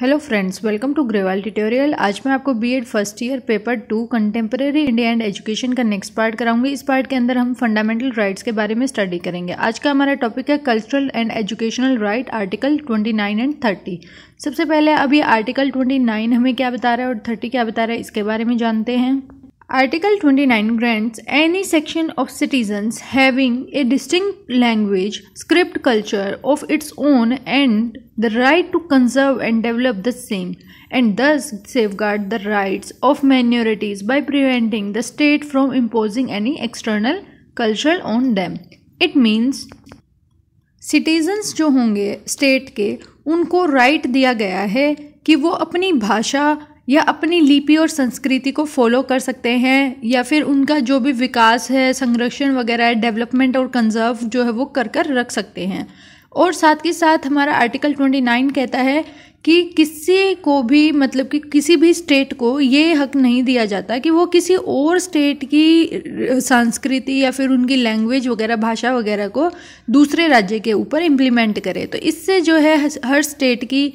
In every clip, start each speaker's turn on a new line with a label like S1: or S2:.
S1: hello friends welcome to Grewal tutorial आज मैं आपको B Ed first year paper two contemporary India and education का next part कराऊंगी इस पार्ट के अंदर हम फंडामेंटल राइट्स के बारे में स्टडी करेंगे आज का हमारा टॉपिक है cultural and educational right article 29 and 30 सबसे पहले अभी आर्टिकल ट्वेंटी हमें क्या बता रहा है और थर्टी क्या बता रहा है इसके बारे में जानते हैं article twenty nine grants any section of citizens having a distinct language script culture of its own and the right to conserve and develop the same and thus safeguard the rights of minorities by preventing the state from imposing any external culture on them it means citizens जो होंगे state के उनको right right दिया गया है कि वो अपनी भाषा या अपनी लिपि और संस्कृति को फॉलो कर सकते हैं या फिर उनका जो भी विकास है संरक्षण वगैरह डेवलपमेंट और कंजर्व जो है वो कर कर रख सकते हैं और साथ के साथ हमारा आर्टिकल 29 कहता है कि किसी को भी मतलब कि किसी भी स्टेट को ये हक नहीं दिया जाता कि वो किसी और स्टेट की संस्कृति या फिर उनकी लैंग्वेज वगैरह भाषा वगैरह को दूसरे राज्य के ऊपर इम्प्लीमेंट करे तो इससे जो है हर स्टेट की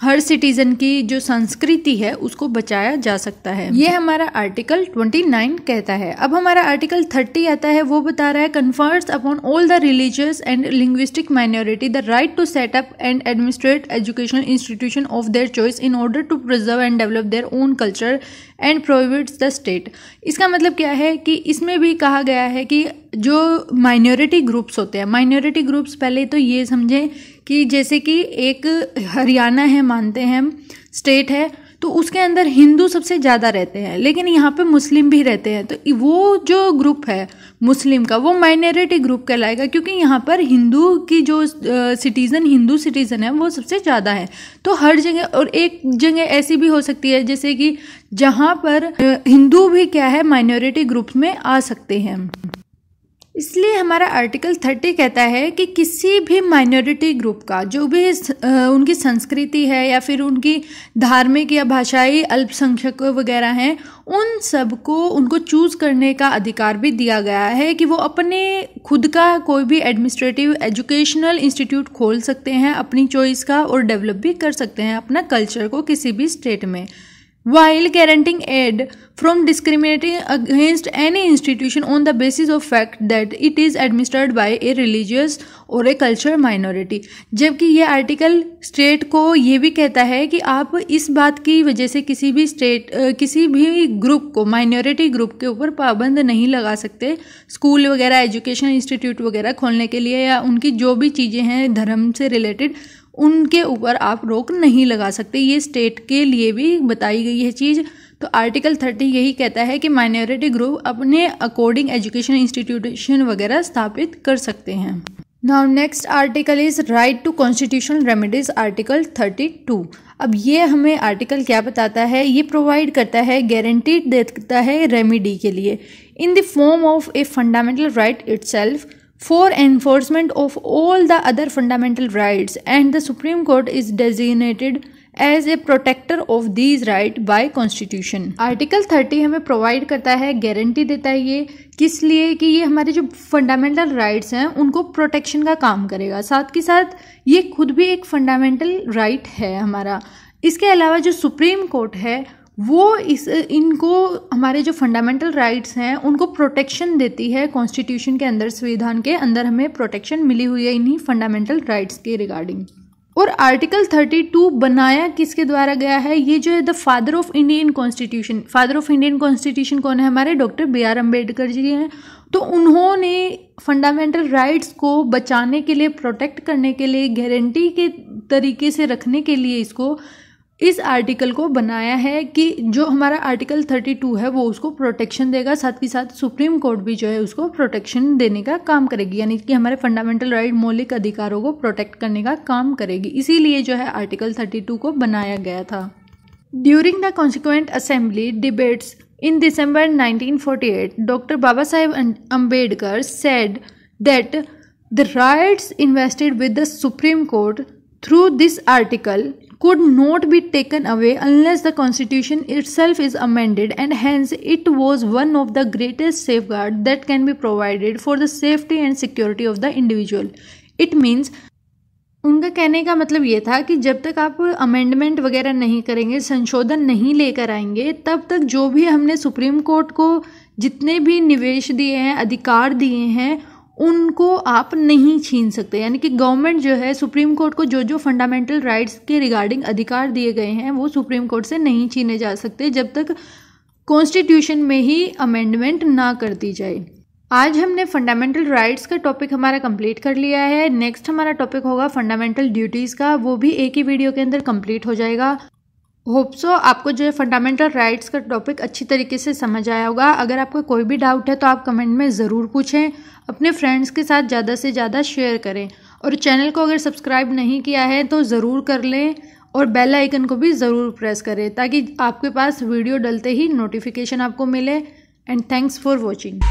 S1: हर सिटीज़न की जो संस्कृति है उसको बचाया जा सकता है ये हमारा आर्टिकल 29 कहता है अब हमारा आर्टिकल 30 आता है वो बता रहा है confers upon all the religious and linguistic minority the right to set up and administrate educational institution of their choice in order to preserve and develop their own culture and provides the state इसका मतलब क्या है कि इसमें भी कहा गया है कि जो माइनॉरिटी ग्रुप्स होते हैं माइनॉरिटी ग्रुप्स पहले तो ये समझें कि जैसे कि एक हरियाणा है मानते हैं हम स्टेट है तो उसके अंदर हिंदू सबसे ज़्यादा रहते हैं लेकिन यहाँ पे मुस्लिम भी रहते हैं तो वो जो ग्रुप है मुस्लिम का वो माइनॉरिटी ग्रुप कहलाएगा क्योंकि यहाँ पर हिंदू की जो सिटीज़न हिंदू सिटीज़न है वो सबसे ज़्यादा है तो हर जगह और एक जगह ऐसी भी हो सकती है जैसे कि जहाँ पर हिंदू भी क्या है माइनॉरिटी ग्रुप में आ सकते हैं इसलिए हमारा आर्टिकल थर्टी कहता है कि किसी भी माइनॉरिटी ग्रुप का जो भी उनकी संस्कृति है या फिर उनकी धार्मिक या भाषाई अल्पसंख्यक वगैरह हैं उन सबको उनको चूज़ करने का अधिकार भी दिया गया है कि वो अपने खुद का कोई भी एडमिनिस्ट्रेटिव एजुकेशनल इंस्टीट्यूट खोल सकते हैं अपनी चॉइस का और डेवलप भी कर सकते हैं अपना कल्चर को किसी भी स्टेट में while guaranteeing aid from discriminating against any institution on the basis of fact that it is administered by a religious और ए कल्चर माइनॉरिटी जबकि ये आर्टिकल स्टेट को ये भी कहता है कि आप इस बात की वजह से किसी भी स्टेट किसी भी ग्रुप को माइनॉरिटी ग्रुप के ऊपर पाबंद नहीं लगा सकते स्कूल वगैरह एजुकेशन इंस्टीट्यूट वगैरह खोलने के लिए या उनकी जो भी चीज़ें हैं धर्म से रिलेटेड उनके ऊपर आप रोक नहीं लगा सकते ये स्टेट के लिए भी बताई गई है चीज़ तो आर्टिकल थर्टी यही कहता है कि माइनॉरिटी ग्रुप अपने अकॉर्डिंग एजुकेशन इंस्टीट्यूशन वगैरह स्थापित कर सकते हैं now next article is right to constitutional remedies article thirty two अब ये हमें आर्टिकल क्या बताता है ये प्रोवाइड करता है गारंटी देता है रेमेडी के लिए in the form of a fundamental right itself for enforcement of all the other fundamental rights and the Supreme Court is designated as a protector of these right by constitution article thirty हमें provide करता है guarantee देता है ये किस लिए कि ये हमारे जो फंडामेंटल राइट्स हैं उनको प्रोटेक्शन का काम करेगा साथ के साथ ये खुद भी एक फंडामेंटल राइट right है हमारा इसके अलावा जो सुप्रीम कोर्ट है वो इस इनको हमारे जो फंडामेंटल राइट्स हैं उनको प्रोटेक्शन देती है कॉन्स्टिट्यूशन के अंदर संविधान के अंदर हमें प्रोटेक्शन मिली हुई है इन्हीं फंडामेंटल राइट्स के रिगार्डिंग और आर्टिकल 32 बनाया किसके द्वारा गया है ये जो है the father of Indian constitution father of Indian constitution कौन है हमारे doctor B R Ambedkar ji हैं तो उन्होंने फंडामेंटल राइट्स को बचाने के लिए प्रोटेक्ट करने के लिए गारंटी के तरीके से रखने के लिए इसको इस आर्टिकल को बनाया है कि जो हमारा आर्टिकल थर्टी टू है वो उसको प्रोटेक्शन देगा साथ ही साथ सुप्रीम कोर्ट भी जो है उसको प्रोटेक्शन देने का काम करेगी यानी कि हमारे फंडामेंटल राइट मौलिक अधिकारों को प्रोटेक्ट करने का काम करेगी इसीलिए जो है आर्टिकल थर्टी टू को बनाया गया था during the consequent assembly debates In December 1948, Baba Saheb Ambedkar said that the rights invested with the supreme court through this article could not be taken away unless the constitution itself is amended and hence it was one of the greatest safeguard that can be provided for the safety and security of the individual it means उनका कहने का मतलब ये था कि जब तक आप अमेंडमेंट वगैरह नहीं करेंगे संशोधन नहीं लेकर आएंगे तब तक जो भी हमने सुप्रीम कोर्ट को जितने भी निवेश दिए हैं अधिकार दिए हैं उनको आप नहीं छीन सकते यानी कि गवर्नमेंट जो है सुप्रीम कोर्ट को जो जो फंडामेंटल राइट्स के रिगार्डिंग अधिकार दिए गए हैं वो सुप्रीम कोर्ट से नहीं छीने जा सकते जब तक कॉन्स्टिट्यूशन में ही अमेंडमेंट ना कर दी जाए आज हमने फंडामेंटल राइट्स का टॉपिक हमारा कंप्लीट कर लिया है नेक्स्ट हमारा टॉपिक होगा फंडामेंटल ड्यूटीज़ का वो भी एक ही वीडियो के अंदर कंप्लीट हो जाएगा होप्सो आपको जो है फंडामेंटल राइट्स का टॉपिक अच्छी तरीके से समझ आया होगा अगर आपको कोई भी डाउट है तो आप कमेंट में ज़रूर पूछें अपने फ्रेंड्स के साथ ज़्यादा से ज़्यादा शेयर करें और चैनल को अगर सब्सक्राइब नहीं किया है तो ज़रूर कर लें और बेल आइकन को भी ज़रूर प्रेस करें ताकि आपके पास वीडियो डलते ही नोटिफिकेशन आपको मिले एंड थैंक्स फॉर वॉचिंग